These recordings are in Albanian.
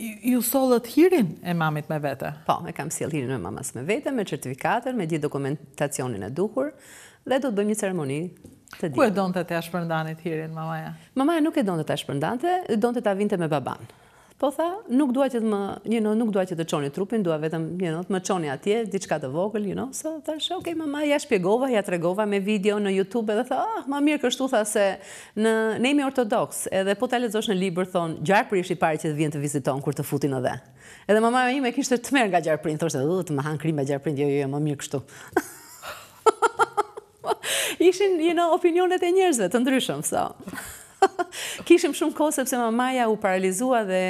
Ju solët hirin e mamit me vete? Po, e kam si hirin e mamas me vete, me certifikater, me gjithë dokumentacionin e duhur, dhe do të bëjmë një ceremoni të dhjë. Ku e donë të të ashpërndanit hirin, mamaja? Mamaja nuk e donë të ashpërndante, donë të të avinte me babanë. Po tha, nuk dua që të më, you nuk dua që të çoni trupin, dua vetëm, you të më çoni atje diçka të vogël, you know. So thash, okay, mama, ja shpjegova, ja tregova me video në YouTube edhe tha, ah, ma mirë kështu tha se në nemi ortodox, edhe po ta lexosh në libër thon, gjarpri është i pari që të vjen të viziton kur të futin edhe. Edhe mama ime kishte të merë nga gjarprin, thoshte, "Ëh, të më han krimë e gjarprin, jo, jo, jo, më mirë kështu." Ishin, you know, opinionet e njerëzve të ndryshëm, so. Kishim shumë kohë sepse mamaja u paralizua dhe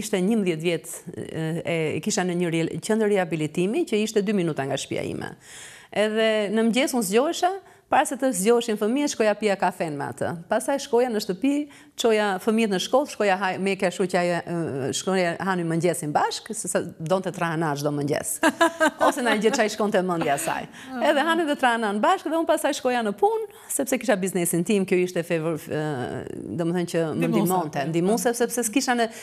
ishte një mdjet vjetë e kisha në një qëndër rehabilitimi që ishte 2 minuta nga shpia ime. Edhe në mgjesë unë zgjohesha, Para se të zgjoshin fëmijë, shkoja pia kafen me atë. Pasaj shkoja në shtëpi, qoja fëmijët në shkollë, shkoja me ke që aje shkoja hanu mëngjesin bashkë, se se do të trahana është do mëngjes. Ose në gjithë që aje shkon të mëndja saj. Edhe hanu dhe trahana në bashkë, dhe unë pasaj shkoja në punë, sepse kisha biznesin tim, kjo ishte favor, dhe më thënë që më ndimonte, ndimonte, sepse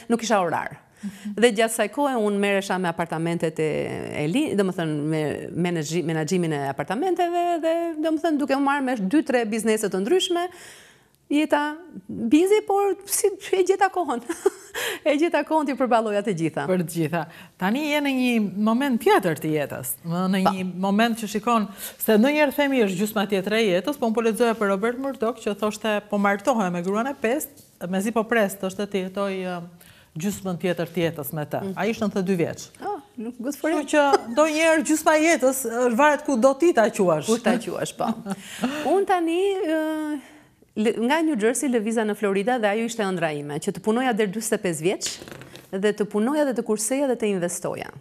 nuk kisha orarë. Mhm. Dhe gjatë saj kohë, unë meresha me apartamentet e li, dhe më thënë, me menagjimin e apartamenteve, dhe dhe më thënë, duke marrë me 2-3 bizneset të ndryshme, jeta bizi, por si e gjitha kohën. E gjitha kohën të i përbalojat e gjitha. Për gjitha. Tani e në një moment tjetër të jetës, në një moment që shikon, se në njerë themi është gjusma tjetër e jetës, po më poletëzoja për Robert Murdoch, që thoshte po martohë me gruane pest, me zi po prest, thoshte të jetoj gjysmën tjetër tjetës me të. Mm. A ishtë në të dy vjeqë. Ah, nuk gëtë fërë. që do njerë gjysma jetës, varet ku do ti ta quash. Ku ta quash, po. Unë tani, nga New Jersey, viza në Florida, dhe ajo ishte ëndra ime, që të punoja dhe 25 vjeqë, dhe të punoja dhe të kurseja dhe të investoja.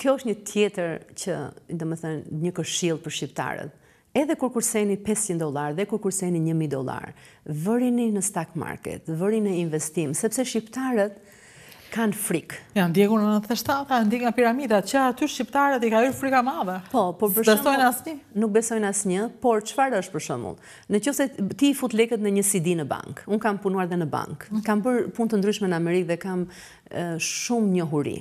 Kjo është një tjetër që, dhe më thënë, një këshilë për shqiptarët edhe kur kurseni 500 dolar dhe kur kurseni 1.000 dolar, vërini në stock market, vërini në investim, sepse shqiptarët kanë frikë. Ja, në në në të shtata, nga piramida, piramidat, që aty shqiptarët i ka yrë frika madhe. Po, por për shumë, nuk besojnë asë një, por qëfar është për shumë? Në që se ti i fut leket në një CD në bank, unë kam punuar dhe në bank, mm. kam për punë të ndryshme në Amerikë dhe kam shumë një huri,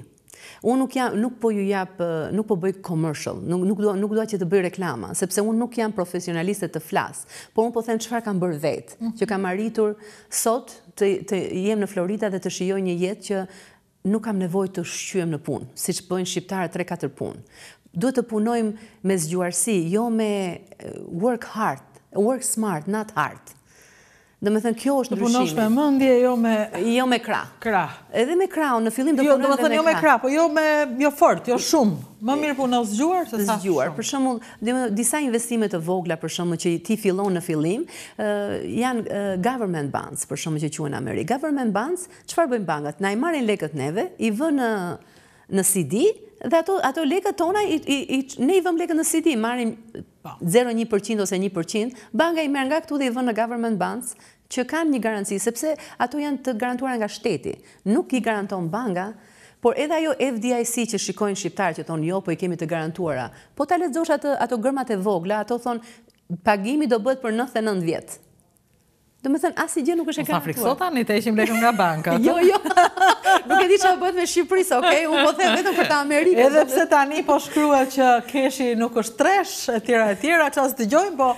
Unë nuk jam, nuk po ju jap, nuk po bëj commercial, nuk doa që të bëj reklama, sepse unë nuk jam profesionalistet të flasë, por unë po thënë qëfar kam bërë vetë, mhm. që kam arritur sot të jem në Florida dhe të shioj një jetë që nuk kam nevoj të shqyem në punë, si që bëjnë shqiptarë 3-4 punë. Duhet të punojmë me zgjuarësi, jo me work hard, work smart, not hard. Dhe me thënë, kjo është në përnosh me mëndje, jo me... Jo me kra. Kra. Edhe me kra, në fillim dhe përnosh me kra. Jo, dhe me thënë, jo me kra, po jo me... Jo fort, jo shumë. Më mirë përnosh zgjuar, se sa shumë. Për shumë, disa investimet të vogla, për shumë, që ti fillon në fillim, janë government bonds, për shumë, që quenë Ameri. Government bonds, qëfar bëjmë bankat? Na i marin lekët neve, i vë në CD, dhe ato lekët tona, ne i vëm lekët në CD, marim 0,1% po. ose 1%, banka i merë nga këtu dhe i vënë në government bonds, që kanë një garanci, sepse ato janë të garantuar nga shteti. Nuk i garanton banka, por edhe ajo FDIC që shikojnë shqiptarë që thonë, jo, po i kemi të garantuara. Po ta letëzosh ato gërmat e vogla, ato thonë, pagimi do bëtë për 99 vjetë. Do më thënë, asë i gjë nuk është e kanë të tuar. Në Afrikë sotan, i te ishim lekëm nga banka. Jo, jo, nuk e di që a bëtë me Shqipërisë, okej, unë po thëmë vetëm për ta Amerikë. Edhe pse tani po shkrua që keshi nuk është tresh, e tjera, e tjera, që asë të gjojmë, po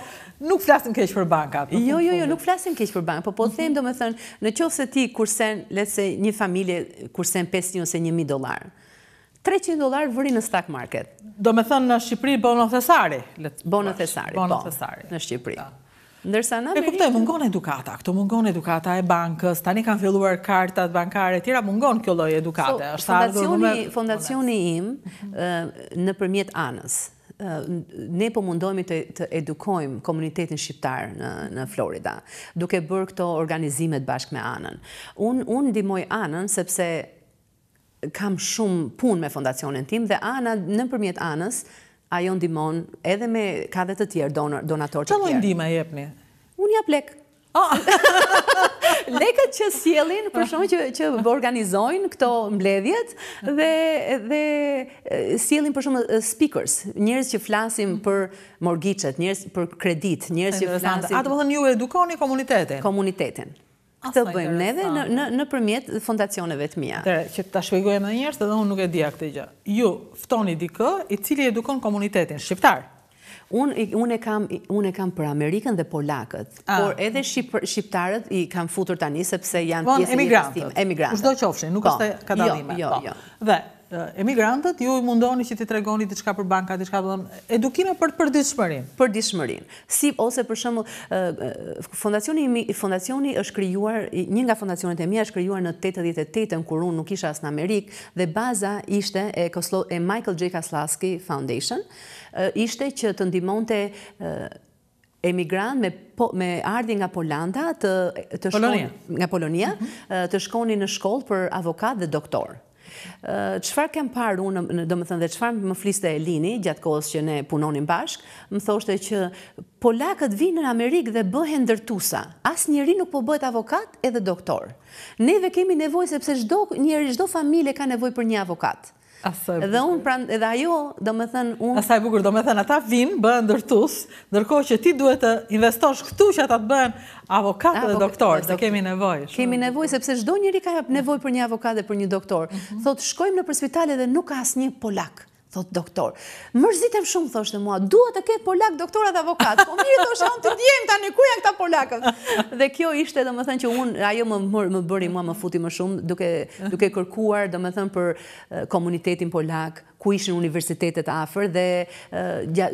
nuk flasim keshë për bankat. Po jo, po jo, jo, jo, nuk flasim keshë për banka, po po mhm. them do më thënë, në qovë se ti kursen, letëse një familje kursen 500 ose 1.000 dolarë, 300 dolar vëri në stock market. Do me thënë në Shqipëri bono thesari. Bono thesari, po, në Shqipëri. Ndërsa në Amerikë... E kuptoj, mungon edukata, këtu mungon edukata e bankës, tani kanë filluar kartat bankare, e tjera mungon kjo loj edukate. Fondacioni im në përmjet anës, ne po mundohemi të edukojmë komunitetin shqiptarë në Florida, duke bërë këto organizimet bashkë me anën. Unë ndimoj anën, sepse kam shumë pun me fondacionin tim, dhe anën, në përmjet anës, ajo ndimon edhe me dhe të tjerë donator të tjerë. Që lojnë ndima jepni? Unë ja plek. Ah. Lekët që sielin, përshonë që, që organizojnë këto mbledhjet dhe, dhe sielin përshonë speakers, njërës që flasim për morgicet, njërës për kredit, njërës që flasim... Atë më thënë ju edukoni komunitetin? Komunitetin këtë bëjmë neve në përmjet fondacioneve të mija. Tërë, që të shpegojmë dhe njërës, edhe unë nuk e dija këtë gjë. Ju, ftoni dikë, i cili edukon komunitetin, shqiptar. Unë e kam për Amerikën dhe Polakët, ah. por edhe Shqiptarët i kam futur tani, sepse janë pjesë një rastim. Emigrantët. Ushdo qofshin, nuk po, është e kadalime. Jo, jo, po. jo. Dhe, emigrantët, ju i mundoni që ti tregoni të qka për banka, të qka për edukime për përdishmërin. Përdishmërin. Si, ose për shumë, fondacioni është kryuar, një nga fondacionet e mi është kryuar në 88-ën, kur unë nuk isha asë në Amerikë, dhe baza ishte e Michael J. Kaslaski Foundation, ishte që të ndimonte emigrant po, me ardhi nga Polanda, nga Polonia, të shkoni në shkollë për avokat dhe doktorë Qëfar kem parë unë, do më thënë dhe qëfar më fliste e lini, gjatë kohës që ne punonim bashkë, më thoshte që polakët vinë në Amerikë dhe bëhen ndërtusa. As njëri nuk po bëhet avokat edhe doktor. Neve kemi nevoj sepse njëri shdo familje ka nevoj për një avokatë. Edhe unë pra edhe ajo, do më thënë unë... Asaj bukur, do me thënë ata vinë, bëhen dërtus, nërko që ti duhet të investosh këtu që ata të bëhen avokatë dhe doktorë, se kemi nevoj. Kemi nevoj, sepse shdo njëri ka nevoj për një avokatë dhe për një doktorë. Mhm. Thotë, shkojmë në përspitalet dhe nuk asë një polakë thot doktor. Mërzitem shumë, thosht në mua, duhet të ketë polak doktorat avokat, po mirë të shumë të djemë tani, ku janë këta polakët? Dhe kjo ishte, dhe më thënë që unë, ajo më bëri mua më futi më shumë, duke kërkuar, dhe më thënë për eh, komunitetin polakë, ku ishën universitetet afer dhe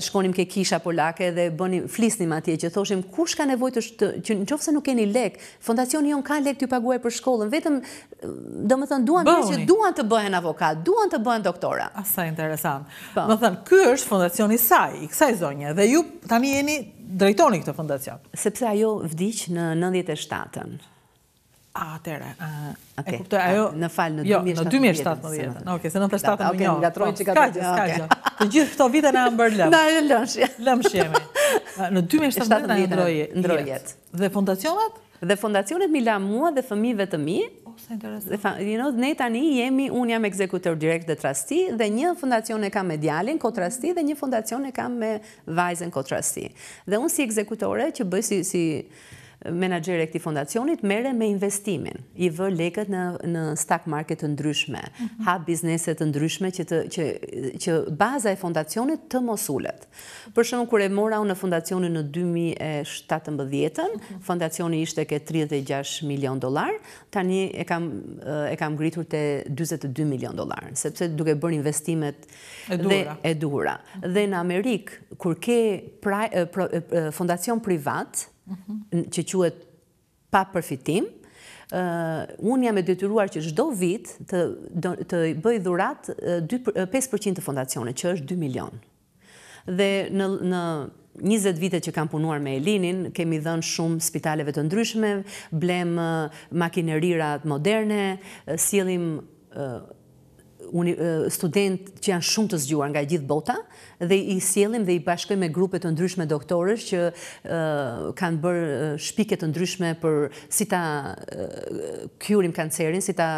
shkonim ke kisha polake dhe bënim flisnim atje që thoshim ku shka të është që në qofëse nuk keni lek, fondacion jon ka lek të ju paguaj për shkollën, vetëm do më thënë duan të bëhen duan të bëhen avokat, duan të bëhen doktora Asa interesant, po. më thënë ky është fondacion i saj, i kësaj zonje dhe ju tani jeni drejtoni këtë fondacion Sepse ajo vdicë në 97-ën A, tere. E kuptoj, ajo... Në fal, në 2017. Jo, në 2017. Ok, se në 2017. Ok, nga tronë që ka të gjithë. Ska gjë, ska gjë. Të gjithë këto vite në amë bërë lëmë. Në e lëmsh, ja. Në 2017 në ndrojët. Dhe fondacionat? Dhe fondacionet mi la mua dhe fëmive të mi. Ose interesant. Dhe ne tani jemi, unë jam ekzekutor direkt dhe trasti, dhe një fondacion e kam me djalin, ko trasti, dhe një fondacion e kam me vajzen, ko trasti. Dhe unë si ekzekutore, që bëj si menagjere e këti fondacionit mere me investimin, i vë leket në stock market të ndryshme, mhm. ha bizneset të ndryshme që baza e fondacionit të mosullet. Për shumë, kër e mora unë në fondacionit në 2017, mhm. fondacionit ishte ke 36 milion dolar, tani e kam gritur të 22 milion dolar, sepse duke bërë investimet e edura. Dhe në Amerikë, kër ke pra, fondacion privat, që quet pa përfitim, unë jam e detyruar që shdo vit të bëj dhurat 5% të fondacionit, që është 2 milion. Dhe në... 20 vite që kam punuar me Elinin, kemi dhënë shumë spitaleve të ndryshme, blemë makinerirat moderne, silim student që janë shumë të zgjuar nga gjithë bota dhe i sielim dhe i bashkojmë me grupet të ndryshme doktorës që kanë bërë shpiket të ndryshme për si ta kjurim kancerin, si ta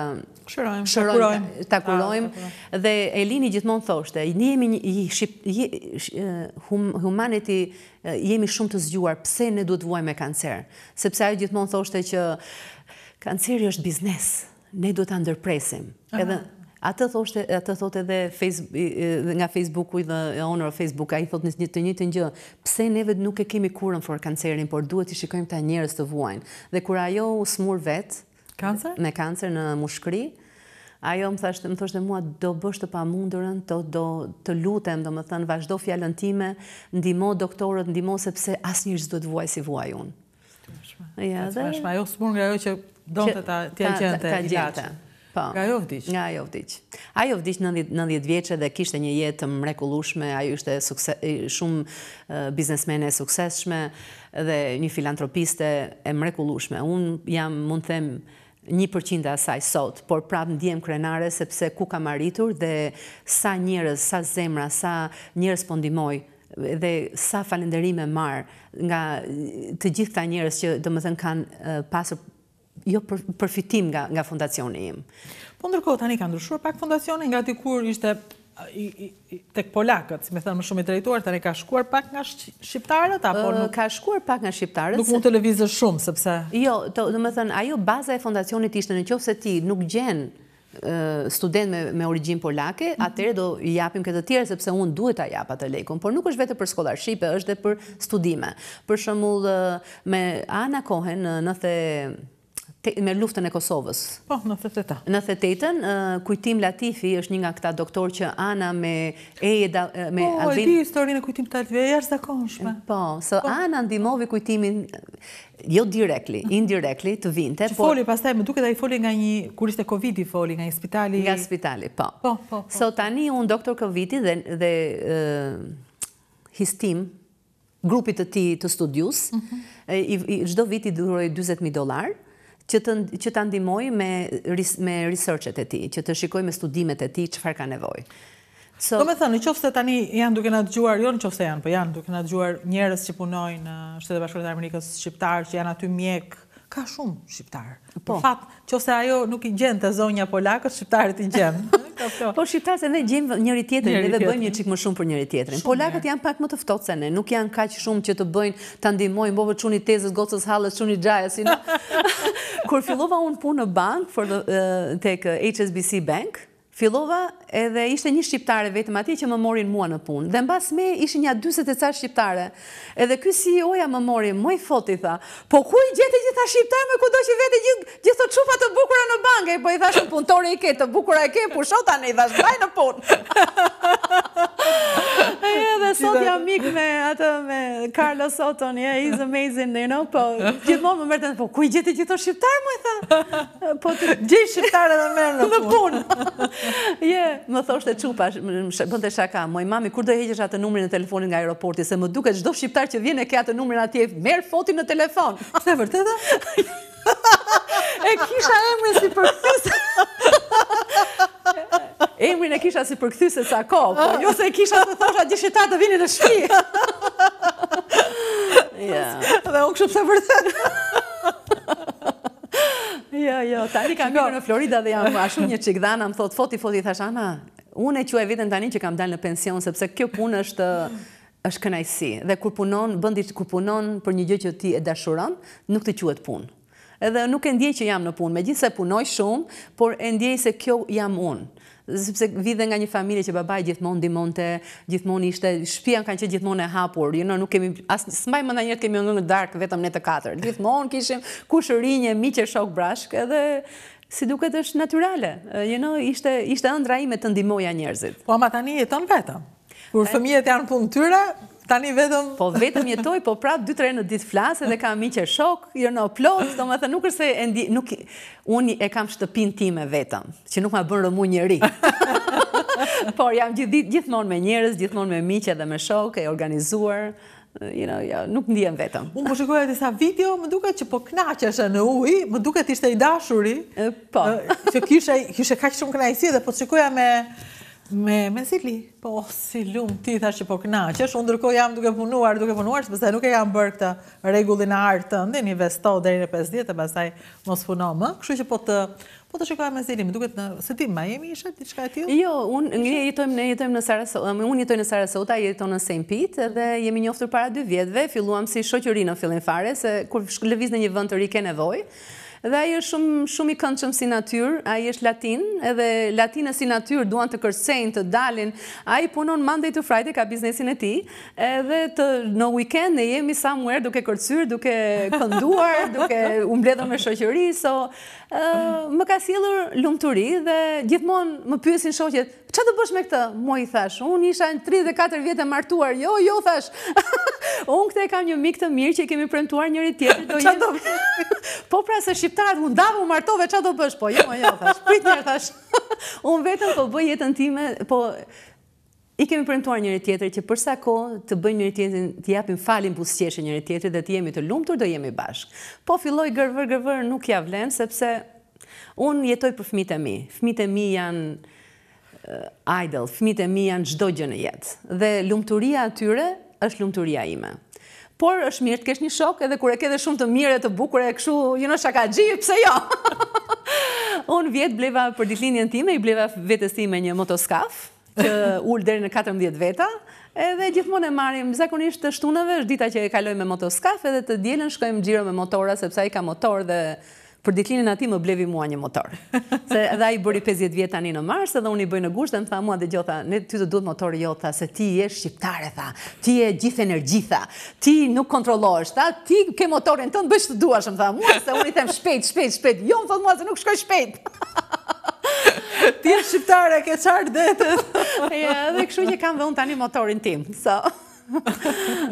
shërojmë, takullojmë. Ah, dhe Elini gjithmonë thoshte, humaniti jemi shumë të zgjuar, pse ne duhet vuaj me kancer? Sepse ajo gjithmonë thoshte që kanceri është biznes, ne duhet të ndërpresim. Edhe A të thoshte, a thot edhe nga Facebooku i dhe onërë Facebooka, i thot një të një të një, pse neve nuk e kemi kurën for kancerin, por duhet i shikojmë ta njërës të vuajnë. Dhe kura jo u smur vetë, me kancer në mushkri, Ajo më më thoshtë mua, do bështë të pa mundurën, do të lutem, do më thënë, vazhdo fjallën time, ndimo doktorët, ndimo sepse asë njështë do të vuaj si vuaj unë. Ajo së mund nga jo që do të të tjenë qënë të Po. Nga Jovdic? Nga Jovdic. A Jovdic në 90 vjeqe dhe kishte një jetë mrekulushme, a ju ishte shumë biznesmene e sukseshme dhe një filantropiste e mrekulushme. Unë jam, mund them, një përqinda asaj sot, por prapë djemë krenare sepse ku ka maritur dhe sa njërës, sa zemra, sa njërës pëndimoj po dhe sa falenderime marë nga të gjithë ta njërës që do më thënë kanë pasur jo përfitim nga fundacioni im. Po ndërkohë, tani ka ndryshuar pak fundacioni, nga ti kur ishte tek polakët, si me thënë më shumë i drejtuar, tani ka shkuar pak nga shqiptarët? Ka shkuar pak nga shqiptarët. Nuk mund të levizë shumë, sepse... Jo, dhe me thënë, ajo baza e fondacionit ishte në qovë se ti nuk gjenë student me origin polake, mhm. atëre do i japim këtë tjere, sepse unë duhet a japa të lejkun, por nuk është vete për skolarshipe, është dhe për studime. Për shëmullë, me Ana Kohen, në the me luftën e Kosovës. Po, në theteta. Në thetetën, kujtim Latifi është një nga këta doktor që Ana me Albin. Po, e di historinë e kujtim të Latifi, e jashtë zakonshme. Po, së po. Ana ndimovi kujtimin, jo direktli, indirektli, të vinte. Që foli, taj, më duke da i foli nga një, kur ishte Covid-i foli, nga një spitali... Nga spitali, po. Po, po, po. Së tani, unë doktor Covid-i dhe histim, grupit të ti të studius, gjdo mhm. viti duroj 20.000 dolarë, që të ndimoj me researchet e ti, që të shikoj me studimet e ti, qëfar ka nevoj. Do po me thënë, në qofë se tani janë duke në të gjuar, jo në qofë se janë, për po janë duke në të gjuar njerës që punojnë në Shtetë Bashkërët Amerikës Shqiptarë, që janë aty mjek, ka shumë Shqiptarë. Po. Për fatë, qofë ajo nuk i gjenë të zonja polakës, Shqiptarët i gjenë. Po shqiptarët e ne gjemë njëri tjetërin ne dhe bëjmë një qikë më shumë për njëri tjetërin. Polakët janë pak më të ftojtë se ne, nuk janë kaqë shumë që të bëjnë të ndimojnë, bëve quni tezës, gocës halës, quni gjajës, Kur fillova unë punë në bank, eh, tek HSBC Bank, Filova edhe ishte një shqiptare vetëm ati që më morin mua në punë. Dhe në basë me ishë një dyset e ca shqiptare. Edhe kësi si oja më morin, më i foti tha, po ku i gjeti gjitha shqiptare me ku do që vete gjitho qufa të bukura në banke? Po i thashtë në punëtore i ke, të bukura i ke, po shota në i thashtë baj në punë. Edhe sot jam mik me atë me Carlo Soton, he he's amazing, you know, po gjithmonë më mërten, po ku i gjeti gjitho shqiptare, më i tha, po të gjithë shqiptare dhe merë në punë. Je, më thoshte qupa, më bënte shaka. Moj mami kur do heqesh atë numrin e telefonin nga aeroporti se më duke çdo shqiptar që vjen e ka atë numrin atje, merë fotin në telefon. Është vërtet ë? E kisha emrin si përkthyes. Emrin e kisha si përkthyes e sa ko, po jo se e kisha të thosha gjithë shtat të vinin në shtëpi. Ja. Dhe u kshu se vërtet. Jo, jo, tani kam mirë në Florida dhe jam ashtu një qik dhana, më thot, foti, foti, thash, Ana, unë e qua e vitën tani që kam dalë në pension, sepse kjo punë është është kënajsi. Dhe kur punon, bëndi kur punon për një gjë që ti e dashuron, nuk të quet punë. Edhe nuk e ndjej që jam në punë, me gjithë se punoj shumë, por e ndjej se kjo jam unë sepse vidhe nga një familje që babaj gjithmonë dimonte, gjithmonë ishte, shpian kanë që gjithmonë e hapur, you nuk kemi, asë smaj më nda kemi ndonë në darkë, vetëm në të katër, gjithmonë kishim kushërinje, miqë shokë, shok brashkë, edhe si duket është naturale, you ishte, ishte ëndra ime të ndimoja njërzit. Po, ama tani jeton vetëm, kur fëmijet janë punë tyre, Tani vetëm... Po vetëm jetoj, po prapë, dy tre në ditë flasë, edhe kam miqe shok, jërë jo në plotë, do më thë nuk është se... Unë e kam shtëpin ti me vetëm, që nuk ma bënë rëmu njëri. Por jam gjithmonë me njërës, gjithmonë me miqe dhe me shok, e organizuar, nuk ndihem vetëm. Unë po shikoja disa video, më duke që po knaqesha në ujë, më duke t'ishte i dashuri, po. që kishe ka që shumë knajsi, dhe po shikoja me... Me, me po si lumë ti thash që po kënaqesh, unë ndërko jam duke punuar, duke punuar, sepse nuk e jam bërë këtë regullin artë të ndin, i vesto dhe i në 5 djetë, e pasaj mos puno më, këshu që po të, po të shikoja me sili, me duke të në, se ti ma jemi ishe, ti e tjo? Jo, unë, një jetojmë, ne jetojmë në Sarasota, unë jetojmë në Sarasota, jetojmë në Saint Pete, dhe jemi njoftur para dy vjetëve, filluam si shoqëri në fillin fare, se kur lëviz në një vënd të rike nevoj, dhe ai është shumë shumë i këndshëm si natyrë, ai është latin, edhe latina si natyrë duan të kërcejnë, të dalin. Ai punon Monday to Friday ka biznesin e tij, edhe të në weekend ne jemi somewhere duke kërcyr, duke kënduar, duke u me shoqëri, so më ka sjellur lumturi dhe gjithmonë më pyesin shoqjet, "Ç'a do bësh me këtë?" Mo i thash, unë isha 34 vjetë e martuar." "Jo, jo," thash. Unë këte kam një mik të mirë që i kemi premtuar njëri tjetër. do Po pra se shqiptarët, unë davë, unë martove, që do bësh? Po jo, jo, thash, prit njërë, thash. Unë vetëm po bëj jetën time, po i kemi premtuar njëri tjetër që përsa ko të bëj njëri tjetër, të japim falin busqeshe njëri tjetër dhe të jemi të lumtur, do jemi bashkë. Po filloj gërëvër, gërëvër, nuk ja vlenë, sepse unë jetoj për e mi. e mi janë idol, e mi janë gjdo gjë në jetë. Dhe lumëturia atyre është lumëturia ime. Por është mirë të kesh një shok edhe kur e ke dhe shumë të mirë e të bukur e këshu ju në shaka gjithë, pëse jo? Unë vjetë bleva për ditlinjen time, i bleva vetës time një motoskaf, që ullë deri në 14 veta, edhe gjithmonë e marim zakonisht të shtunave, është dita që e kaloj me motoskaf edhe të djelen shkojmë gjiro me motora, sepse a i ka motor dhe për ditlinin ati më blevi mua një motor. Se edhe a i bëri 50 vjetë tani në mars, edhe unë i bëj në gusht, dhe më tha mua dhe gjotha, ne ty të duhet motor jo, tha, se ti e shqiptare, tha, ti e gjithë energjitha, ti nuk kontrolojsh, tha, ti ke motorin të në bështë të duash, më tha mua, se unë i them shpejt, shpejt, shpejt, jo, më thot mua, se nuk shkoj shpejt. Ti e shqiptare, ke qartë detet. Ja, dhe këshu një kam dhe unë tani motorin tim, so.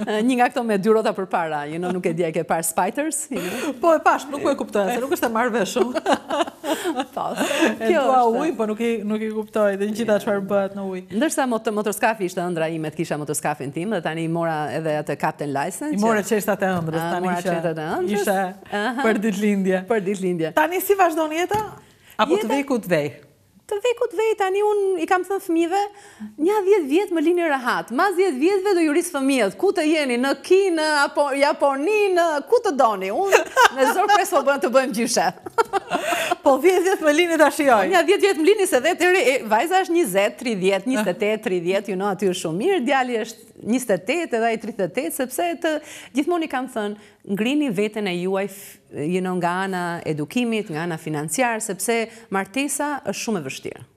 një nga këto me dyrota për para, you know, nuk e dje e ke par spiders, Po, e pash, nuk e kuptoj, se nuk është e marrë veshëm. Po, e kjo është. Po e kua uj, po nuk e kuptoj, dhe një qita që farë bëhet në ujë. Ndërsa, motoskafi ishte ëndra ime, të kisha motoskafi në tim, dhe tani i mora edhe atë captain license. I mora qështë atë ëndrës, ah, tani ishe për ditë lindje. Për ditë lindje. Tani, si vazhdo një Apo të vej ku të vej? të vekut vetë, ani unë i kam thënë fëmive, një dhjetë vjetë më lini rëhatë, ma dhjetë vjetëve do jurisë fëmijët, ku të jeni, në kinë, apo Japoni, në ku të doni, unë në zorë presë po bëjmë të bëjmë gjyshe. Po, 10-10 me lini të shioj. Ja, 10-10 më lini se dhe të vajza është 20, 30, 28, 30, ju know, aty është shumë mirë, djali është 28 edhe i 38, sepse të gjithmonë i kam thënë, ngrini vetën e juaj, you nga ana edukimit, nga ana financiar, sepse martesa është shumë e vështirë.